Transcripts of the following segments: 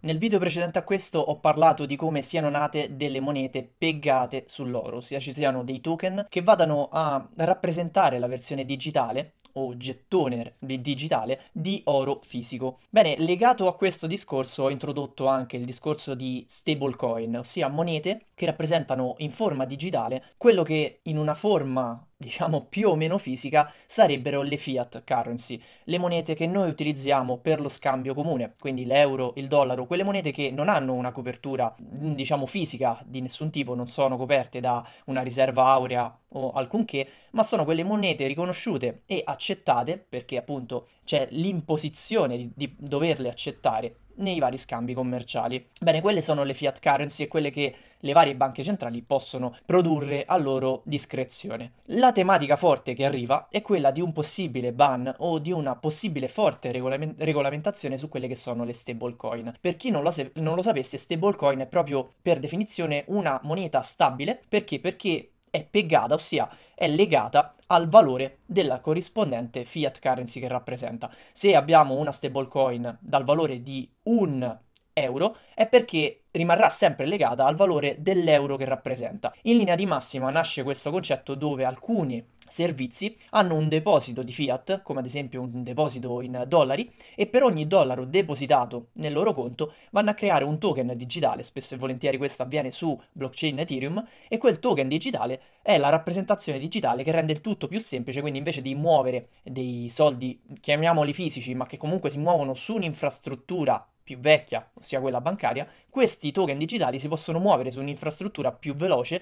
Nel video precedente a questo ho parlato di come siano nate delle monete peggate sull'oro, ossia ci siano dei token che vadano a rappresentare la versione digitale o gettone digitale di oro fisico. Bene, legato a questo discorso ho introdotto anche il discorso di stablecoin, ossia monete che rappresentano in forma digitale quello che in una forma diciamo più o meno fisica, sarebbero le fiat currency, le monete che noi utilizziamo per lo scambio comune, quindi l'euro, il dollaro, quelle monete che non hanno una copertura, mm, diciamo, fisica di nessun tipo, non sono coperte da una riserva aurea o alcunché, ma sono quelle monete riconosciute e accettate, perché appunto c'è l'imposizione di, di doverle accettare nei vari scambi commerciali. Bene, quelle sono le fiat currency e quelle che le varie banche centrali possono produrre a loro discrezione. La tematica forte che arriva è quella di un possibile ban o di una possibile forte regolament- regolamentazione su quelle che sono le stablecoin. Per chi non lo, se- non lo sapesse, stablecoin è proprio per definizione una moneta stabile perché? Perché è pegata, ossia è legata al valore della corrispondente fiat currency che rappresenta. Se abbiamo una stablecoin dal valore di un euro è perché rimarrà sempre legata al valore dell'euro che rappresenta. In linea di massima nasce questo concetto dove alcuni servizi hanno un deposito di fiat, come ad esempio un deposito in dollari, e per ogni dollaro depositato nel loro conto vanno a creare un token digitale, spesso e volentieri questo avviene su blockchain Ethereum, e quel token digitale è la rappresentazione digitale che rende il tutto più semplice, quindi invece di muovere dei soldi, chiamiamoli fisici, ma che comunque si muovono su un'infrastruttura più vecchia, ossia quella bancaria, questi token digitali si possono muovere su un'infrastruttura più veloce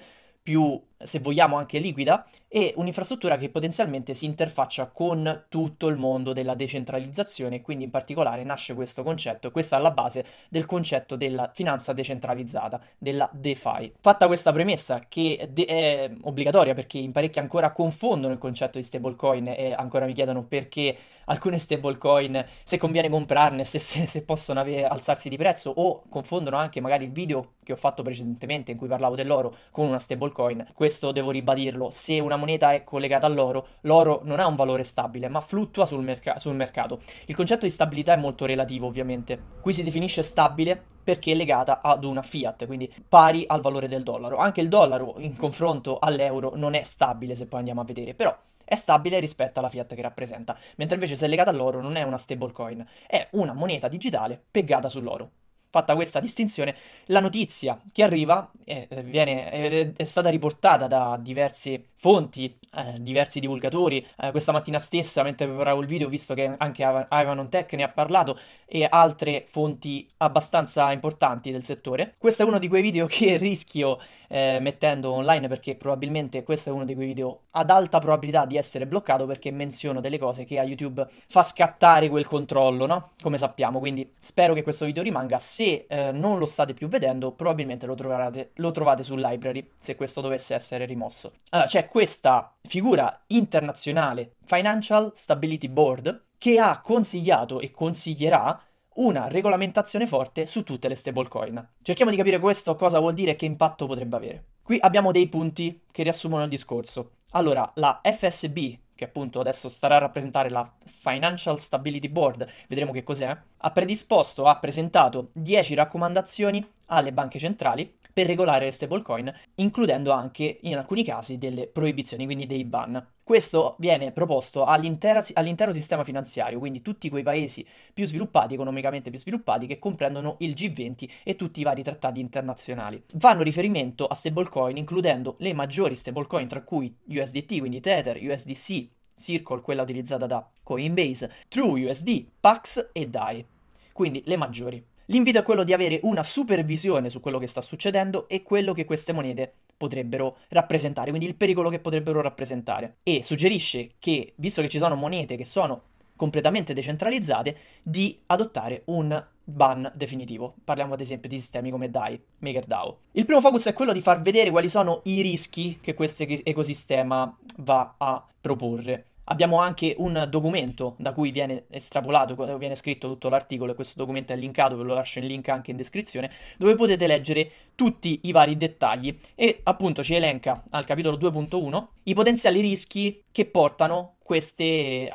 più, se vogliamo, anche liquida e un'infrastruttura che potenzialmente si interfaccia con tutto il mondo della decentralizzazione, quindi in particolare nasce questo concetto, questa è la base del concetto della finanza decentralizzata, della DeFi. Fatta questa premessa, che de- è obbligatoria perché in parecchi ancora confondono il concetto di stablecoin e ancora mi chiedono perché alcune stablecoin, se conviene comprarne, se, se, se possono ave- alzarsi di prezzo o confondono anche magari il video che ho fatto precedentemente in cui parlavo dell'oro con una stablecoin, questo devo ribadirlo, se una moneta è collegata all'oro, l'oro non ha un valore stabile ma fluttua sul, merc- sul mercato. Il concetto di stabilità è molto relativo ovviamente, qui si definisce stabile perché è legata ad una fiat, quindi pari al valore del dollaro. Anche il dollaro in confronto all'euro non è stabile se poi andiamo a vedere, però è stabile rispetto alla fiat che rappresenta, mentre invece se è legata all'oro non è una stablecoin, è una moneta digitale peggata sull'oro fatta questa distinzione, la notizia che arriva eh, eh viene, è, eh, eh, è, stata riportata da diverse fonti, eh, diversi divulgatori. Eh, questa mattina stessa, mentre preparavo il video, ho visto che anche Ivan On ne ha parlato e altre fonti abbastanza importanti del settore. Questo è uno di quei video che rischio mettendo online perché probabilmente questo è uno di quei video ad alta probabilità di essere bloccato perché menziono delle cose che a YouTube fa scattare quel controllo, no? Come sappiamo, quindi spero che questo video rimanga. Se eh, non lo state più vedendo, probabilmente lo, troverate, lo trovate su library, se questo dovesse essere rimosso. Allora, c'è questa figura internazionale, Financial Stability Board, che ha consigliato e consiglierà una regolamentazione forte su tutte le stablecoin. Cerchiamo di capire questo cosa vuol dire e che impatto potrebbe avere. Qui abbiamo dei punti che riassumono il discorso. Allora, la FSB, che appunto adesso starà a rappresentare la Financial Stability Board, vedremo che cos'è, ha predisposto, ha presentato 10 raccomandazioni alle banche centrali per regolare le stablecoin, includendo anche in alcuni casi delle proibizioni, quindi dei ban. Questo viene proposto all'intero sistema finanziario, quindi tutti quei paesi più sviluppati, economicamente più sviluppati, che comprendono il G20 e tutti i vari trattati internazionali. Fanno riferimento a stablecoin includendo le maggiori stablecoin, tra cui USDT, quindi Tether, USDC, Circle, quella utilizzata da Coinbase, TrueUSD, Pax e DAI, quindi le maggiori. L'invito è quello di avere una supervisione su quello che sta succedendo e quello che queste monete potrebbero rappresentare, quindi il pericolo che potrebbero rappresentare. E suggerisce che, visto che ci sono monete che sono completamente decentralizzate, di adottare un ban definitivo. Parliamo ad esempio di sistemi come DAI, MakerDAO. Il primo focus è quello di far vedere quali sono i rischi che questo ecosistema va a proporre. Abbiamo anche un documento da cui viene estrapolato, viene scritto tutto l'articolo e questo documento è linkato, ve lo lascio il link anche in descrizione, dove potete leggere tutti i vari dettagli e appunto ci elenca al capitolo 2.1 i potenziali rischi che portano queste,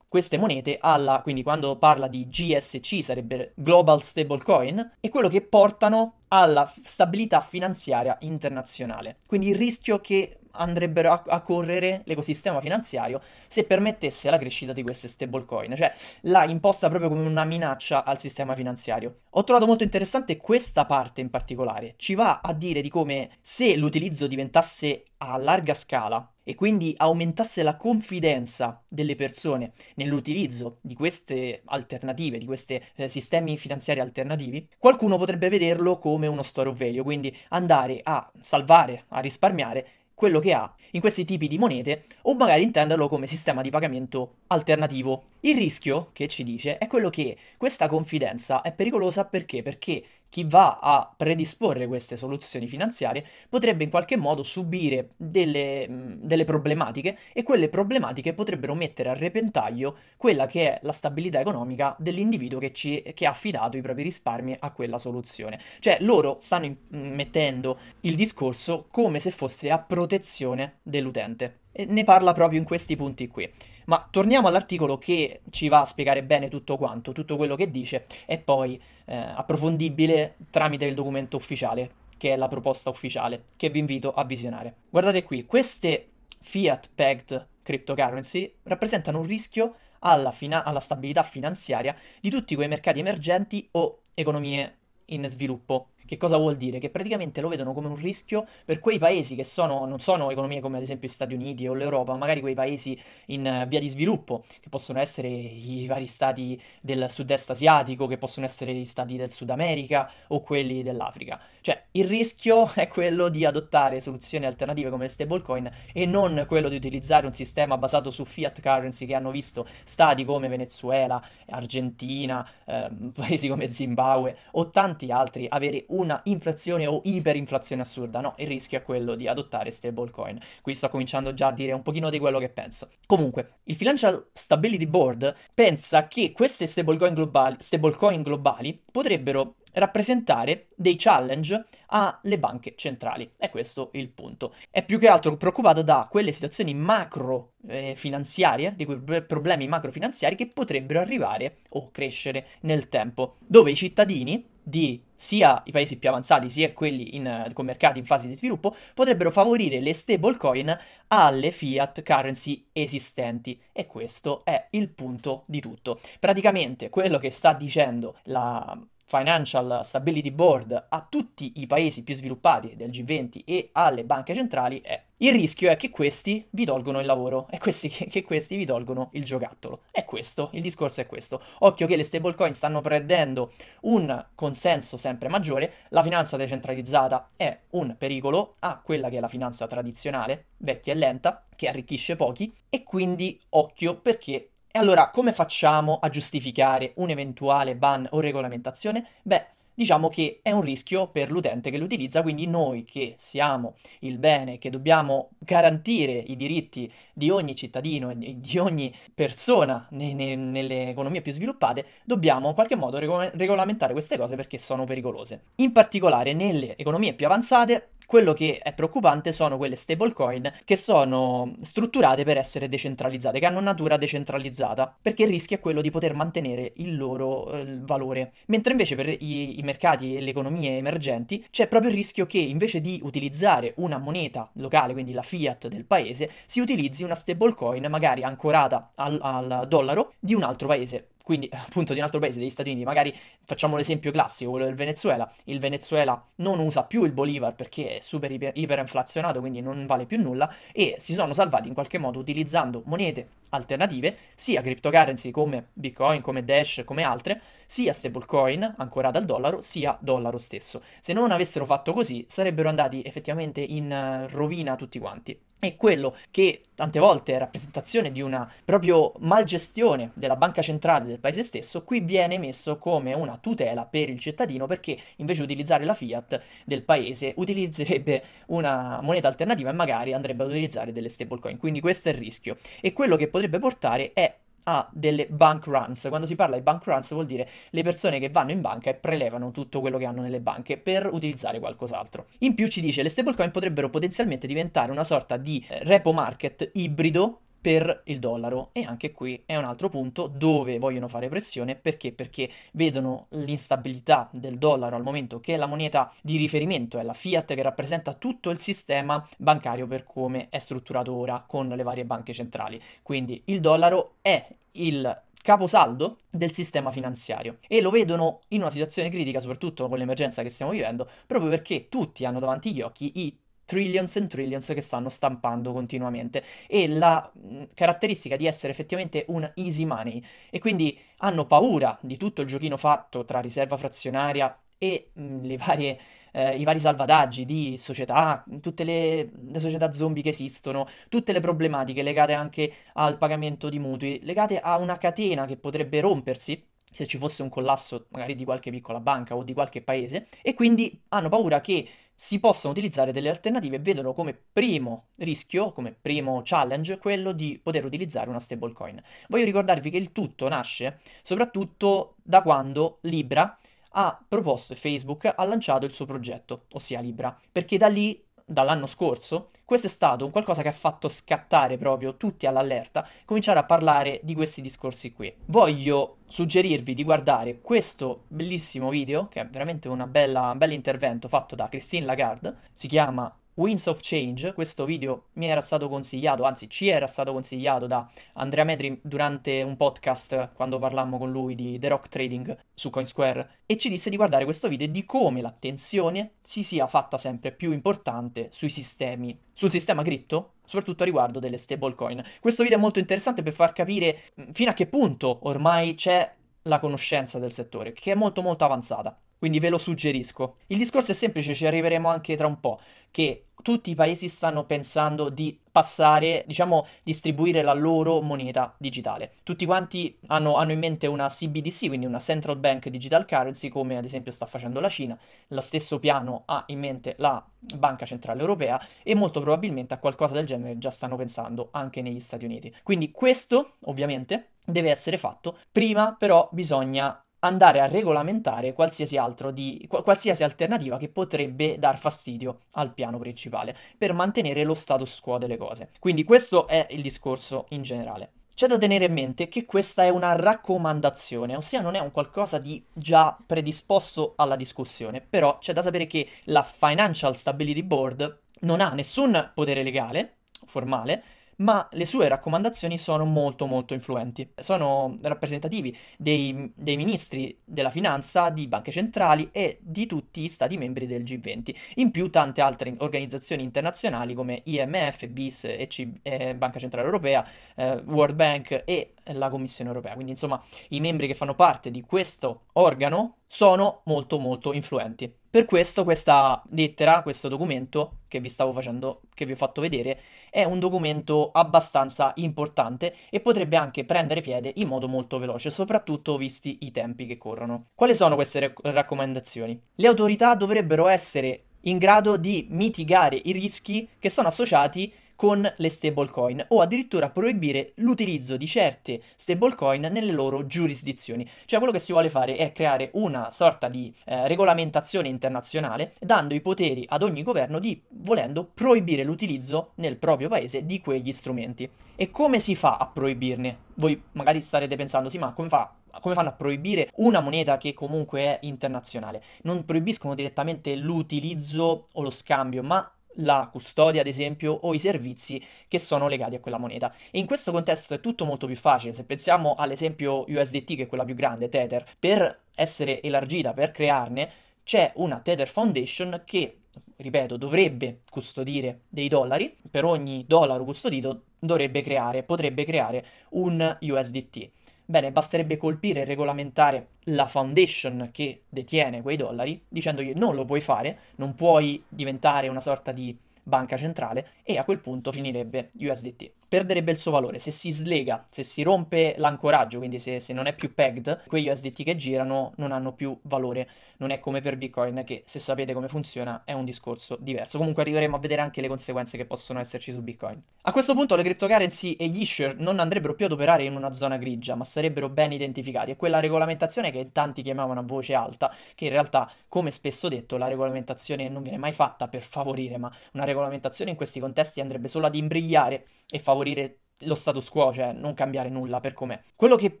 queste monete alla, quindi quando parla di GSC sarebbe Global Stable Coin, e quello che portano alla stabilità finanziaria internazionale. Quindi il rischio che andrebbero a, a correre l'ecosistema finanziario se permettesse la crescita di queste stablecoin, cioè l'ha imposta proprio come una minaccia al sistema finanziario. Ho trovato molto interessante questa parte in particolare, ci va a dire di come se l'utilizzo diventasse a larga scala e quindi aumentasse la confidenza delle persone nell'utilizzo di queste alternative, di questi eh, sistemi finanziari alternativi, qualcuno potrebbe vederlo come uno store of value, quindi andare a salvare, a risparmiare quello che ha in questi tipi di monete o magari intenderlo come sistema di pagamento alternativo. Il rischio, che ci dice, è quello che questa confidenza è pericolosa perché? Perché chi va a predisporre queste soluzioni finanziarie potrebbe in qualche modo subire delle, mm, delle problematiche e quelle problematiche potrebbero mettere a repentaglio quella che è la stabilità economica dell'individuo che, ci, che ha affidato i propri risparmi a quella soluzione. Cioè loro stanno mm, mettendo il discorso come se fosse a protezione dell'utente ne parla proprio in questi punti qui. Ma torniamo all'articolo che ci va a spiegare bene tutto quanto, tutto quello che dice, e poi eh, approfondibile tramite il documento ufficiale, che è la proposta ufficiale, che vi invito a visionare. Guardate qui, queste fiat pegged cryptocurrency rappresentano un rischio alla, fina- alla stabilità finanziaria di tutti quei mercati emergenti o economie in sviluppo che cosa vuol dire? Che praticamente lo vedono come un rischio per quei paesi che sono, non sono economie come ad esempio gli Stati Uniti o l'Europa, magari quei paesi in eh, via di sviluppo, che possono essere i vari stati del sud-est asiatico, che possono essere gli stati del Sud America o quelli dell'Africa. Cioè, il rischio è quello di adottare soluzioni alternative come le stablecoin e non quello di utilizzare un sistema basato su fiat currency che hanno visto stati come Venezuela, Argentina, eh, paesi come Zimbabwe o tanti altri avere una inflazione o iperinflazione assurda. No, il rischio è quello di adottare stablecoin. Qui sto cominciando già a dire un pochino di quello che penso. Comunque, il Financial Stability Board pensa che queste stablecoin globali, stable globali potrebbero rappresentare dei challenge alle banche centrali. È questo il punto. È più che altro preoccupato da quelle situazioni macro eh, finanziarie, di quei problemi macro finanziari che potrebbero arrivare o crescere nel tempo, dove i cittadini di sia i paesi più avanzati sia quelli in, con mercati in fase di sviluppo potrebbero favorire le stablecoin alle fiat currency esistenti e questo è il punto di tutto. Praticamente quello che sta dicendo la Financial Stability Board a tutti i paesi più sviluppati del G20 e alle banche centrali è il rischio è che questi vi tolgono il lavoro e questi, che questi vi tolgono il giocattolo. È questo, il discorso è questo. Occhio che le stablecoin stanno prendendo un consenso sempre maggiore, la finanza decentralizzata è un pericolo a quella che è la finanza tradizionale, vecchia e lenta, che arricchisce pochi e quindi occhio perché e allora come facciamo a giustificare un eventuale ban o regolamentazione? Beh, diciamo che è un rischio per l'utente che lo utilizza, quindi noi che siamo il bene, che dobbiamo garantire i diritti di ogni cittadino e di ogni persona ne, ne, nelle economie più sviluppate, dobbiamo in qualche modo regol- regolamentare queste cose perché sono pericolose. In particolare nelle economie più avanzate quello che è preoccupante sono quelle stablecoin che sono strutturate per essere decentralizzate, che hanno natura decentralizzata, perché il rischio è quello di poter mantenere il loro eh, valore. Mentre invece per i, i mercati e le economie emergenti c'è proprio il rischio che invece di utilizzare una moneta locale, quindi la fiat del paese, si utilizzi una stablecoin magari ancorata al, al dollaro di un altro paese quindi appunto di un altro paese, degli Stati Uniti, magari facciamo l'esempio classico, quello del Venezuela, il Venezuela non usa più il Bolivar perché è super iper, iperinflazionato, quindi non vale più nulla, e si sono salvati in qualche modo utilizzando monete alternative, sia cryptocurrency come Bitcoin, come Dash, come altre, sia stablecoin, ancorata al dollaro, sia dollaro stesso. Se non avessero fatto così, sarebbero andati effettivamente in eh, rovina tutti quanti. E quello che tante volte è rappresentazione di una proprio malgestione della banca centrale del paese stesso, qui viene messo come una tutela per il cittadino perché invece di utilizzare la fiat del paese utilizzerebbe una moneta alternativa e magari andrebbe ad utilizzare delle stablecoin. Quindi questo è il rischio. E quello che potrebbe portare è a delle bank runs. Quando si parla di bank runs vuol dire le persone che vanno in banca e prelevano tutto quello che hanno nelle banche per utilizzare qualcos'altro. In più ci dice che le stablecoin potrebbero potenzialmente diventare una sorta di eh, repo market ibrido per il dollaro e anche qui è un altro punto dove vogliono fare pressione perché? Perché vedono l'instabilità del dollaro al momento che è la moneta di riferimento, è la fiat che rappresenta tutto il sistema bancario per come è strutturato ora con le varie banche centrali. Quindi il dollaro è il caposaldo del sistema finanziario e lo vedono in una situazione critica, soprattutto con l'emergenza che stiamo vivendo, proprio perché tutti hanno davanti agli occhi i trillions and trillions che stanno stampando continuamente e la mh, mm, caratteristica di essere effettivamente un easy money e quindi hanno paura di tutto il giochino fatto tra riserva frazionaria e mh, mm, varie, eh, i vari salvataggi di società, tutte le, le, società zombie che esistono, tutte le problematiche legate anche al pagamento di mutui, legate a una catena che potrebbe rompersi se ci fosse un collasso magari di qualche piccola banca o di qualche paese e quindi hanno paura che si possano utilizzare delle alternative e vedono come primo rischio, come primo challenge, quello di poter utilizzare una stablecoin. Voglio ricordarvi che il tutto nasce soprattutto da quando Libra ha proposto e Facebook ha lanciato il suo progetto, ossia Libra, perché da lì dall'anno scorso, questo è stato un qualcosa che ha fatto scattare proprio tutti all'allerta, cominciare a parlare di questi discorsi qui. Voglio suggerirvi di guardare questo bellissimo video, che è veramente un bel intervento fatto da Christine Lagarde, si chiama Winds of Change, questo video mi era stato consigliato, anzi ci era stato consigliato da Andrea Metri durante un podcast quando parlammo con lui di The Rock Trading su CoinSquare e ci disse di guardare questo video e di come l'attenzione si sia fatta sempre più importante sui sistemi, sul sistema cripto, soprattutto a riguardo delle stablecoin. Questo video è molto interessante per far capire mm, fino a che punto ormai c'è la conoscenza del settore, che è molto molto avanzata. Quindi ve lo suggerisco. Il discorso è semplice, ci arriveremo anche tra un po', che tutti i paesi stanno pensando di passare, diciamo, distribuire la loro moneta digitale. Tutti quanti hanno, hanno, in mente una CBDC, quindi una Central Bank Digital Currency, come ad esempio sta facendo la Cina. Lo stesso piano ha in mente la Banca Centrale Europea e molto probabilmente a qualcosa del genere già stanno pensando anche negli Stati Uniti. Quindi questo, ovviamente, deve essere fatto. Prima però bisogna andare a regolamentare qualsiasi, di, qualsiasi alternativa che potrebbe dar fastidio al piano principale per mantenere lo status quo delle cose. Quindi questo è il discorso in generale. C'è da tenere in mente che questa è una raccomandazione, ossia non è un qualcosa di già predisposto alla discussione, però c'è da sapere che la Financial Stability Board non ha nessun potere legale formale ma le sue raccomandazioni sono molto molto influenti. Sono rappresentativi dei, dei, ministri della finanza, di banche centrali e di tutti gli stati membri del G20. In più tante altre organizzazioni internazionali come IMF, BIS, EC, eh, Banca Centrale Europea, eh, World Bank e la Commissione Europea. Quindi insomma i membri che fanno parte di questo organo sono molto molto influenti. Per questo questa lettera, questo documento che vi stavo facendo, che vi ho fatto vedere, è un documento abbastanza importante e potrebbe anche prendere piede in modo molto veloce, soprattutto visti i tempi che corrono. Quali sono queste raccomandazioni? Le autorità dovrebbero essere in grado di mitigare i rischi che sono associati con le stablecoin o addirittura proibire l'utilizzo di certe stablecoin nelle loro giurisdizioni. Cioè quello che si vuole fare è creare una sorta di eh, regolamentazione internazionale dando i poteri ad ogni governo di, volendo, proibire l'utilizzo nel proprio paese di quegli strumenti. E come si fa a proibirne? Voi magari starete pensando, sì, ma come fa come fanno a proibire una moneta che comunque è internazionale? Non proibiscono direttamente l'utilizzo o lo scambio, ma la custodia, ad esempio, o i servizi che sono legati a quella moneta. E in questo contesto è tutto molto più facile. Se pensiamo all'esempio USDT, che è quella più grande, Tether, per essere elargita, per crearne, c'è una Tether Foundation che, ripeto, dovrebbe custodire dei dollari. Per ogni dollaro custodito dovrebbe creare, potrebbe creare un USDT. Bene, basterebbe colpire e regolamentare la foundation che detiene quei dollari, dicendogli non lo puoi fare, non puoi diventare una sorta di banca centrale e a quel punto finirebbe USDT perderebbe il suo valore. Se si slega, se si rompe l'ancoraggio, quindi se, se non è più pegged, quegli USDT che girano non hanno più valore. Non è come per Bitcoin che se sapete come funziona è un discorso diverso. Comunque arriveremo a vedere anche le conseguenze che possono esserci su Bitcoin. A questo punto le cryptocurrency e gli share non andrebbero più ad operare in una zona grigia, ma sarebbero ben identificati. È quella regolamentazione che tanti chiamavano a voce alta, che in realtà, come spesso detto, la regolamentazione non viene mai fatta per favorire, ma una regolamentazione in questi contesti andrebbe solo ad imbrigliare e favorire morir lo status quo, cioè non cambiare nulla per com'è. Quello che,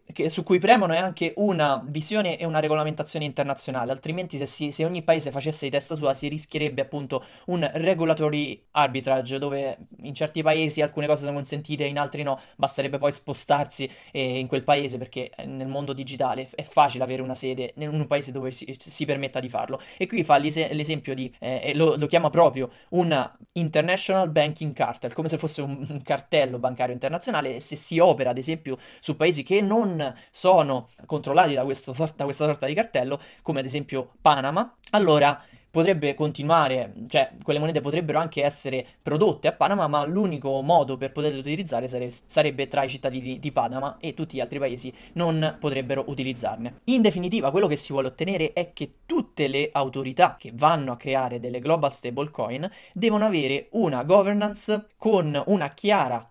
che, su cui premono è anche una visione e una regolamentazione internazionale, altrimenti se, si, se, ogni paese facesse di testa sua si rischierebbe appunto un regulatory arbitrage dove in certi paesi alcune cose sono consentite, in altri no, basterebbe poi spostarsi eh, in quel paese perché eh, nel mondo digitale è facile avere una sede in un paese dove si, si permetta di farlo. E qui fa l'es- l'esempio di, eh, lo, lo, chiama proprio un International Banking Cartel, come se fosse un, un cartello bancario internazionale internazionale, se si opera ad esempio su paesi che non sono controllati da, questo, da questa sorta di cartello, come ad esempio Panama, allora potrebbe continuare, cioè quelle monete potrebbero anche essere prodotte a Panama, ma l'unico modo per poterle utilizzare sare- sarebbe tra i cittadini di Panama e tutti gli altri paesi non potrebbero utilizzarne. In definitiva, quello che si vuole ottenere è che tutte le autorità che vanno a creare delle global stablecoin devono avere una governance con una chiara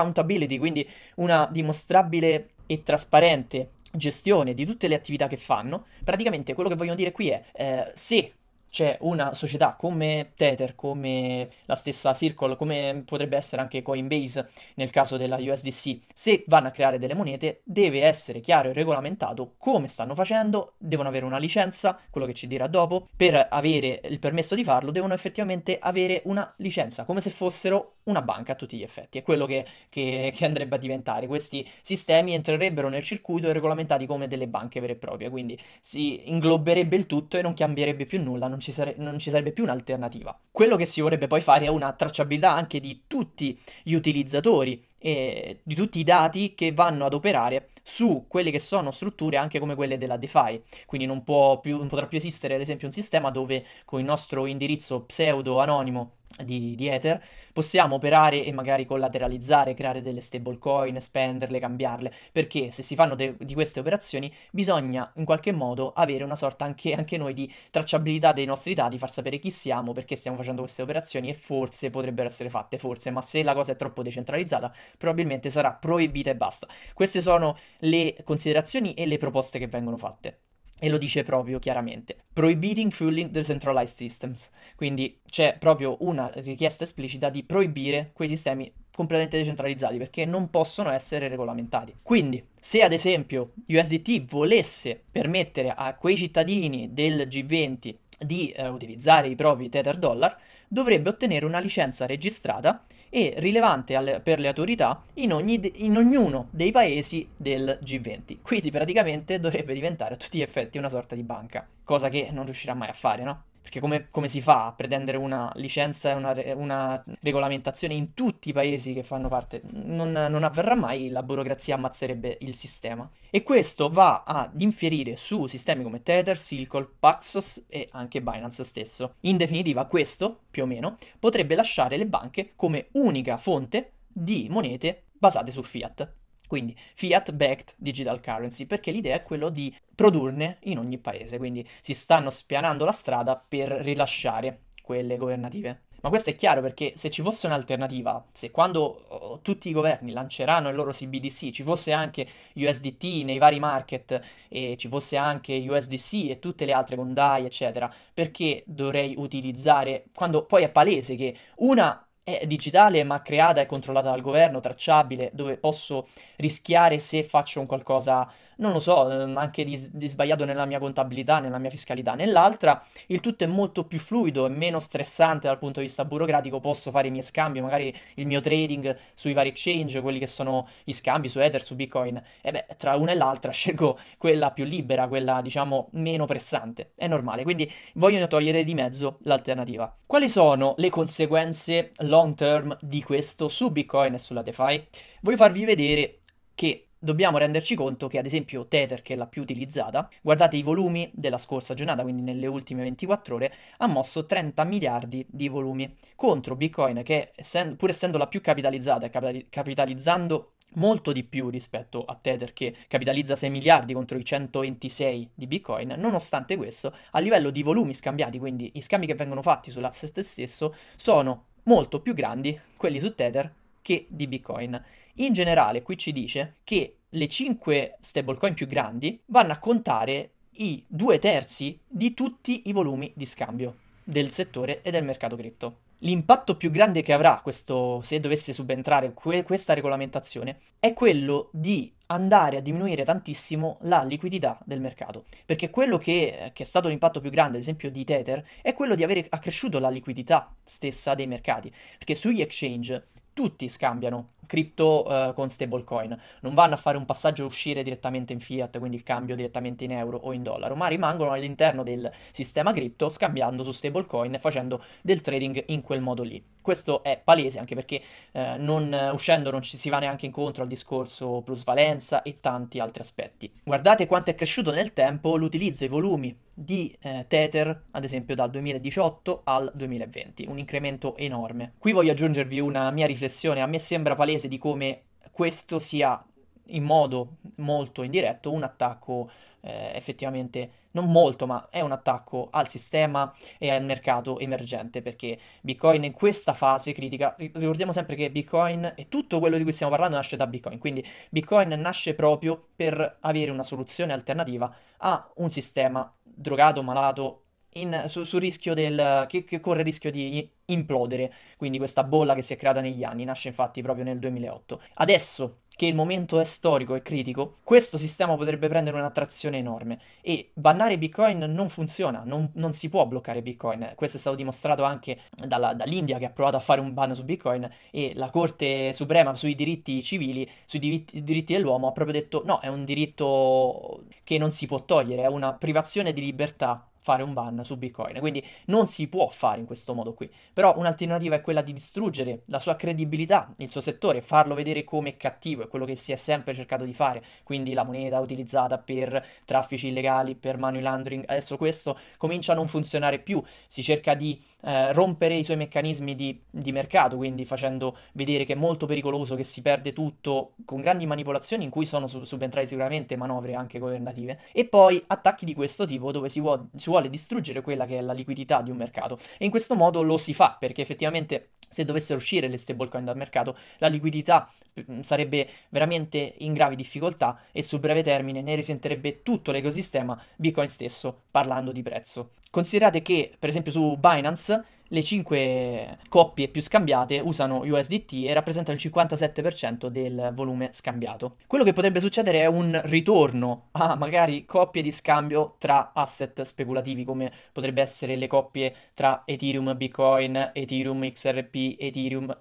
accountability, quindi una dimostrabile e trasparente gestione di tutte le attività che fanno, praticamente quello che vogliono dire qui è eh, se c'è una società come Tether, come la stessa Circle, come potrebbe essere anche Coinbase nel caso della USDC, se vanno a creare delle monete deve essere chiaro e regolamentato come stanno facendo, devono avere una licenza, quello che ci dirà dopo, per avere il permesso di farlo devono effettivamente avere una licenza, come se fossero una banca a tutti gli effetti, è quello che, che, che andrebbe a diventare. Questi sistemi entrerebbero nel circuito e regolamentati come delle banche vere e proprie, quindi si ingloberebbe il tutto e non cambierebbe più nulla, non ci, sare- non ci sarebbe più un'alternativa. Quello che si vorrebbe poi fare è una tracciabilità anche di tutti gli utilizzatori e di tutti i dati che vanno ad operare su quelle che sono strutture anche come quelle della DeFi. Quindi non, più, non potrà più esistere ad esempio un sistema dove con il nostro indirizzo pseudo anonimo di, di, Ether, possiamo operare e magari collateralizzare, creare delle stablecoin, spenderle, cambiarle, perché se si fanno de- di queste operazioni bisogna in qualche modo avere una sorta anche, anche, noi di tracciabilità dei nostri dati, far sapere chi siamo, perché stiamo facendo queste operazioni e forse potrebbero essere fatte, forse, ma se la cosa è troppo decentralizzata probabilmente sarà proibita e basta. Queste sono le considerazioni e le proposte che vengono fatte e lo dice proprio chiaramente. Prohibiting fueling decentralized systems. Quindi c'è proprio una richiesta esplicita di proibire quei sistemi completamente decentralizzati perché non possono essere regolamentati. Quindi, se ad esempio USDT volesse permettere a quei cittadini del G20 di eh, utilizzare i propri Tether Dollar, dovrebbe ottenere una licenza registrata e rilevante al, per le autorità in, ogni, in ognuno dei paesi del G20. Quindi praticamente dovrebbe diventare a tutti gli effetti una sorta di banca, cosa che non riuscirà mai a fare, no? Perché come, come, si fa a pretendere una licenza e una, una, regolamentazione in tutti i paesi che fanno parte? Non, non, avverrà mai, la burocrazia ammazzerebbe il sistema. E questo va ad infierire su sistemi come Tether, Silcol, Paxos e anche Binance stesso. In definitiva, questo, più o meno, potrebbe lasciare le banche come unica fonte di monete basate su fiat. Quindi fiat backed digital currency, perché l'idea è quella di produrne in ogni paese, quindi si stanno spianando la strada per rilasciare quelle governative. Ma questo è chiaro perché se ci fosse un'alternativa, se quando oh, oh, tutti i governi lanceranno il loro CBDC ci fosse anche USDT nei vari market e ci fosse anche USDC e tutte le altre con eccetera, perché dovrei utilizzare quando poi è palese che una è digitale ma creata e controllata dal governo, tracciabile, dove posso rischiare se faccio un qualcosa, non lo so, ehm, anche di, di, sbagliato nella mia contabilità, nella mia fiscalità. Nell'altra il tutto è molto più fluido, e meno stressante dal punto di vista burocratico, posso fare i miei scambi, magari il mio trading sui vari exchange, quelli che sono gli scambi su Ether, su Bitcoin. E beh, tra una e l'altra scelgo quella più libera, quella diciamo meno pressante. È normale, quindi voglio togliere di mezzo l'alternativa. Quali sono le conseguenze long term di questo su Bitcoin e sulla DeFi, voglio farvi vedere che dobbiamo renderci conto che ad esempio Tether, che è la più utilizzata, guardate i volumi della scorsa giornata, quindi nelle ultime 24 ore, ha mosso 30 miliardi di volumi contro Bitcoin che essendo, pur essendo la più capitalizzata e capitalizzando molto di più rispetto a Tether che capitalizza 6 miliardi contro i 126 di Bitcoin, nonostante questo a livello di volumi scambiati, quindi i scambi che vengono fatti sull'asset stesso, sono molto più grandi quelli su Tether che di Bitcoin. In generale qui ci dice che le 5 stablecoin più grandi vanno a contare i due terzi di tutti i volumi di scambio del settore e del mercato cripto l'impatto più grande che avrà questo, se dovesse subentrare que- questa regolamentazione, è quello di andare a diminuire tantissimo la liquidità del mercato. Perché quello che, che, è stato l'impatto più grande, ad esempio, di Tether, è quello di avere accresciuto la liquidità stessa dei mercati. Perché sugli exchange tutti scambiano cripto uh, con stablecoin, non vanno a fare un passaggio e uscire direttamente in fiat, quindi il cambio direttamente in euro o in dollaro, ma rimangono all'interno del sistema cripto scambiando su stablecoin e facendo del trading in quel modo lì. Questo è palese anche perché uh, non, uscendo non ci si va neanche incontro al discorso plusvalenza e tanti altri aspetti. Guardate quanto è cresciuto nel tempo l'utilizzo, i volumi di eh, Tether, ad esempio dal 2018 al 2020, un incremento enorme. Qui voglio aggiungervi una mia riflessione, a me sembra palese di come questo sia in modo molto indiretto un attacco eh, effettivamente non molto, ma è un attacco al sistema e al mercato emergente perché Bitcoin in questa fase critica, ricordiamo sempre che Bitcoin e tutto quello di cui stiamo parlando nasce da Bitcoin, quindi Bitcoin nasce proprio per avere una soluzione alternativa a un sistema drogato, malato, in, su, su, rischio del, che, che, corre il rischio di implodere, quindi questa bolla che si è creata negli anni, nasce infatti proprio nel 2008. Adesso che il momento è storico e critico, questo sistema potrebbe prendere un'attrazione enorme. E bannare Bitcoin non funziona, non, non si può bloccare Bitcoin. Questo è stato dimostrato anche dalla, dall'India che ha provato a fare un ban su Bitcoin e la Corte Suprema sui diritti civili, sui diritti, diritti dell'uomo ha proprio detto no, è un diritto che non si può togliere, è una privazione di libertà fare un ban su Bitcoin. Quindi non si può fare in questo modo qui. Però un'alternativa è quella di distruggere la sua credibilità, il suo settore, farlo vedere come cattivo, è quello che si è sempre cercato di fare. Quindi la moneta utilizzata per traffici illegali, per money laundering, adesso questo comincia a non funzionare più. Si cerca di eh, rompere i suoi meccanismi di, di mercato, quindi facendo vedere che è molto pericoloso, che si perde tutto con grandi manipolazioni in cui sono subentrate sicuramente manovre anche governative. E poi attacchi di questo tipo dove si vuole vuole distruggere quella che è la liquidità di un mercato e in questo modo lo si fa perché effettivamente se dovessero uscire le stablecoin dal mercato, la liquidità mm, sarebbe veramente in gravi difficoltà e sul breve termine ne risenterebbe tutto l'ecosistema Bitcoin stesso parlando di prezzo. Considerate che per esempio su Binance le 5 coppie più scambiate usano USDT e rappresentano il 57% del volume scambiato. Quello che potrebbe succedere è un ritorno a magari coppie di scambio tra asset speculativi come potrebbe essere le coppie tra Ethereum, Bitcoin, Ethereum, XRP, di Ethereum,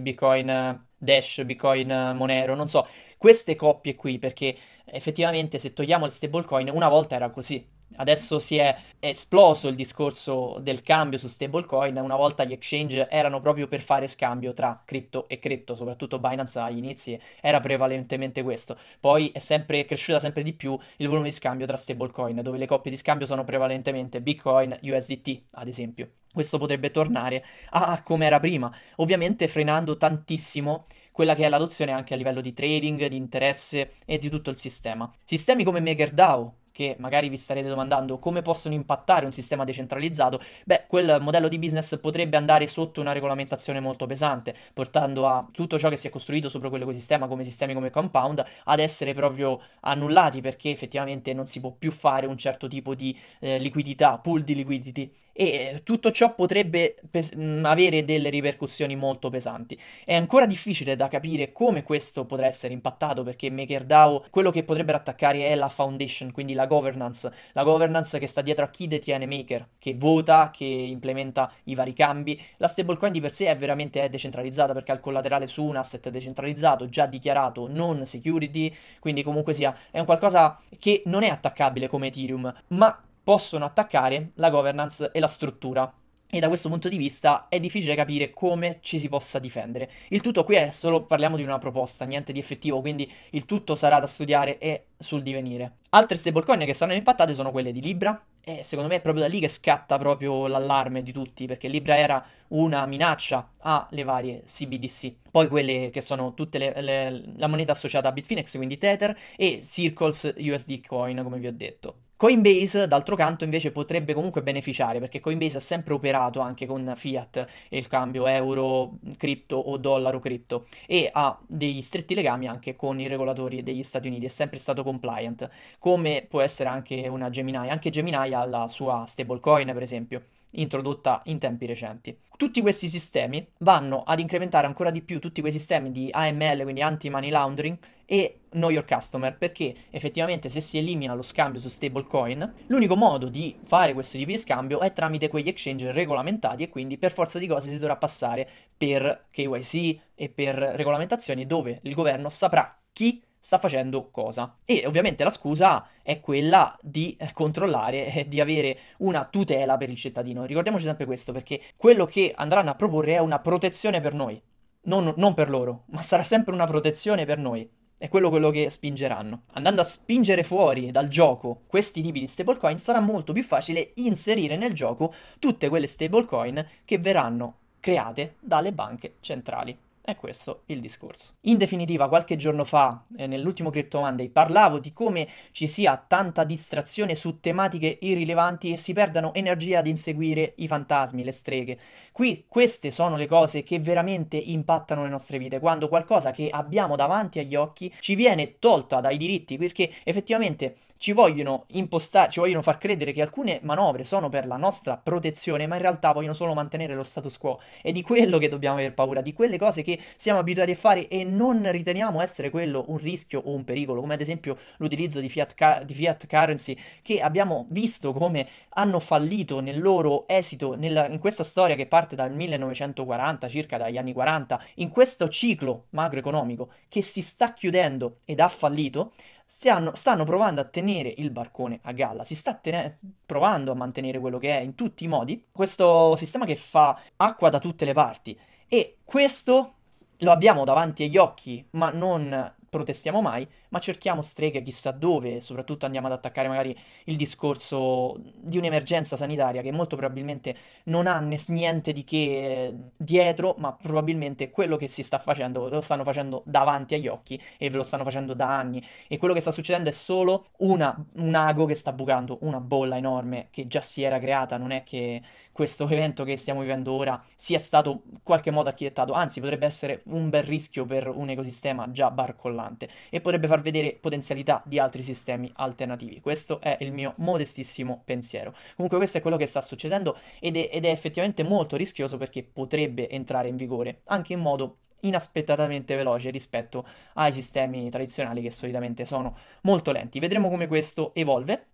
Bitcoin Dash, Bitcoin Monero, non so, queste coppie qui, perché effettivamente se togliamo il stablecoin, una volta era così, Adesso si è esploso il discorso del cambio su stablecoin, una volta gli exchange erano proprio per fare scambio tra cripto e cripto, soprattutto Binance agli inizi era prevalentemente questo. Poi è, sempre, cresciuta sempre di più il volume di scambio tra stablecoin, dove le coppie di scambio sono prevalentemente Bitcoin, USDT, ad esempio. Questo potrebbe tornare a come era prima, ovviamente frenando tantissimo quella che è l'adozione anche a livello di trading, di interesse e di tutto il sistema. Sistemi come MakerDAO che magari vi starete domandando come possono impattare un sistema decentralizzato, beh, quel modello di business potrebbe andare sotto una regolamentazione molto pesante, portando a tutto ciò che si è costruito sopra quell'ecosistema come sistemi come compound ad essere proprio annullati perché effettivamente non si può più fare un certo tipo di eh, liquidità, pool di liquidity e eh, tutto ciò potrebbe pes- mm, avere delle ripercussioni molto pesanti. È ancora difficile da capire come questo potrà essere impattato perché MakerDAO quello che potrebbero attaccare è la foundation, quindi la governance, la governance che sta dietro a chi detiene Maker, che vota, che implementa i vari cambi. La stablecoin di per sé è veramente è decentralizzata perché ha il collaterale su un asset decentralizzato, già dichiarato non security, quindi comunque sia è un qualcosa che non è attaccabile come Ethereum, ma possono attaccare la governance e la struttura e da questo punto di vista è difficile capire come ci si possa difendere. Il tutto qui è solo, parliamo di una proposta, niente di effettivo, quindi il tutto sarà da studiare e sul divenire. Altre stablecoin che saranno impattate sono quelle di Libra, e secondo me è proprio da lì che scatta proprio l'allarme di tutti, perché Libra era una minaccia alle varie CBDC. Poi quelle che sono tutte le, le, la moneta associata a Bitfinex, quindi Tether, e Circles USD Coin, come vi ho detto. Coinbase, d'altro canto, invece potrebbe comunque beneficiare perché Coinbase ha sempre operato anche con fiat e il cambio euro cripto o dollaro cripto e ha degli stretti legami anche con i regolatori degli Stati Uniti, è sempre stato compliant, come può essere anche una Gemini. Anche Gemini ha la sua stablecoin, per esempio introdotta in tempi recenti. Tutti questi sistemi vanno ad incrementare ancora di più tutti quei sistemi di AML, quindi anti-money laundering, e know your customer, perché effettivamente se si elimina lo scambio su stablecoin, l'unico modo di fare questo tipo di scambio è tramite quegli exchange regolamentati e quindi per forza di cose si dovrà passare per KYC e per regolamentazioni dove il governo saprà chi sta facendo cosa. E ovviamente la scusa è quella di eh, controllare e eh, di avere una tutela per il cittadino. Ricordiamoci sempre questo perché quello che andranno a proporre è una protezione per noi. Non, non per loro, ma sarà sempre una protezione per noi. È quello, quello, che spingeranno. Andando a spingere fuori dal gioco questi tipi di stablecoin, sarà molto più facile inserire nel gioco tutte quelle stablecoin che verranno create dalle banche centrali. È questo il discorso. In definitiva, qualche giorno fa, eh, nell'ultimo Crypto Monday, parlavo di come ci sia tanta distrazione su tematiche irrilevanti e si perdano energia ad inseguire i fantasmi, le streghe. Qui queste sono le cose che veramente impattano le nostre vite, quando qualcosa che abbiamo davanti agli occhi ci viene tolta dai diritti, perché effettivamente ci vogliono impostare, ci vogliono far credere che alcune manovre sono per la nostra protezione, ma in realtà vogliono solo mantenere lo status quo. È di quello che dobbiamo aver paura, di quelle cose che siamo abituati a fare e non riteniamo essere quello un rischio o un pericolo, come ad esempio l'utilizzo di fiat, ca- di fiat currency che abbiamo visto come hanno fallito nel loro esito nella, in questa storia che parte dal 1940, circa dagli anni 40, in questo ciclo macroeconomico che si sta chiudendo ed ha fallito, Stanno, stanno, provando a tenere il barcone a galla, si sta tenere, provando a mantenere quello che è in tutti i modi, questo sistema che fa acqua da tutte le parti e questo lo abbiamo davanti agli occhi, ma non protestiamo mai, ma cerchiamo streghe chissà dove, soprattutto andiamo ad attaccare magari il discorso di un'emergenza sanitaria che molto probabilmente non ha niente di che eh, dietro, ma probabilmente quello che si sta facendo lo stanno facendo davanti agli occhi e ve lo stanno facendo da anni e quello che sta succedendo è solo una, un ago che sta bucando, una bolla enorme che già si era creata, non è che questo evento che stiamo vivendo ora sia stato in qualche modo architettato, anzi potrebbe essere un bel rischio per un ecosistema già barcollante e potrebbe far vedere potenzialità di altri sistemi alternativi. Questo è il mio modestissimo pensiero. Comunque questo è quello che sta succedendo ed è, ed è effettivamente molto rischioso perché potrebbe entrare in vigore anche in modo inaspettatamente veloce rispetto ai sistemi tradizionali che solitamente sono molto lenti. Vedremo come questo evolve.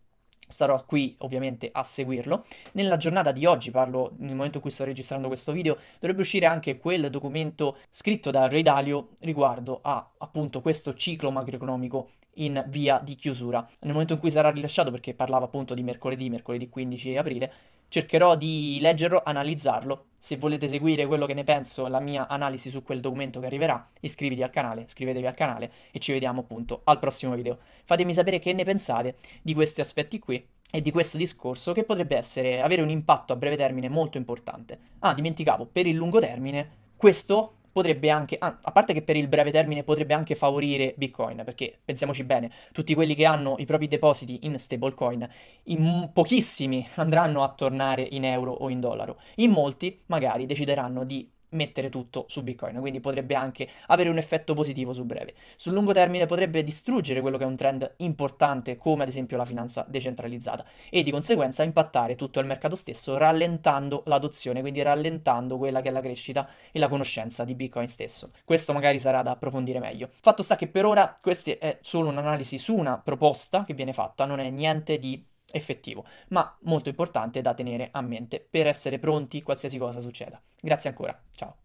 Starò qui ovviamente a seguirlo. Nella giornata di oggi, parlo nel momento in cui sto registrando questo video, dovrebbe uscire anche quel documento scritto da Ray Dalio riguardo a appunto questo ciclo macroeconomico in via di chiusura. Nel momento in cui sarà rilasciato, perché parlava appunto di mercoledì, mercoledì 15 aprile, cercherò di leggerlo, analizzarlo. Se volete seguire quello che ne penso, la mia analisi su quel documento che arriverà, iscriviti al canale, iscrivetevi al canale e ci vediamo appunto al prossimo video. Fatemi sapere che ne pensate di questi aspetti qui e di questo discorso che potrebbe essere, avere un impatto a breve termine molto importante. Ah, dimenticavo, per il lungo termine, questo potrebbe anche, a parte che per il breve termine potrebbe anche favorire Bitcoin, perché pensiamoci bene, tutti quelli che hanno i propri depositi in stablecoin, in pochissimi andranno a tornare in euro o in dollaro, in molti magari decideranno di mettere tutto su Bitcoin, quindi potrebbe anche avere un effetto positivo su breve. Sul lungo termine potrebbe distruggere quello che è un trend importante come ad esempio la finanza decentralizzata e di conseguenza impattare tutto il mercato stesso rallentando l'adozione, quindi rallentando quella che è la crescita e la conoscenza di Bitcoin stesso. Questo magari sarà da approfondire meglio. Fatto sta che per ora questa è solo un'analisi su una proposta che viene fatta, non è niente di effettivo, ma molto importante da tenere a mente per essere pronti qualsiasi cosa succeda. Grazie ancora, ciao.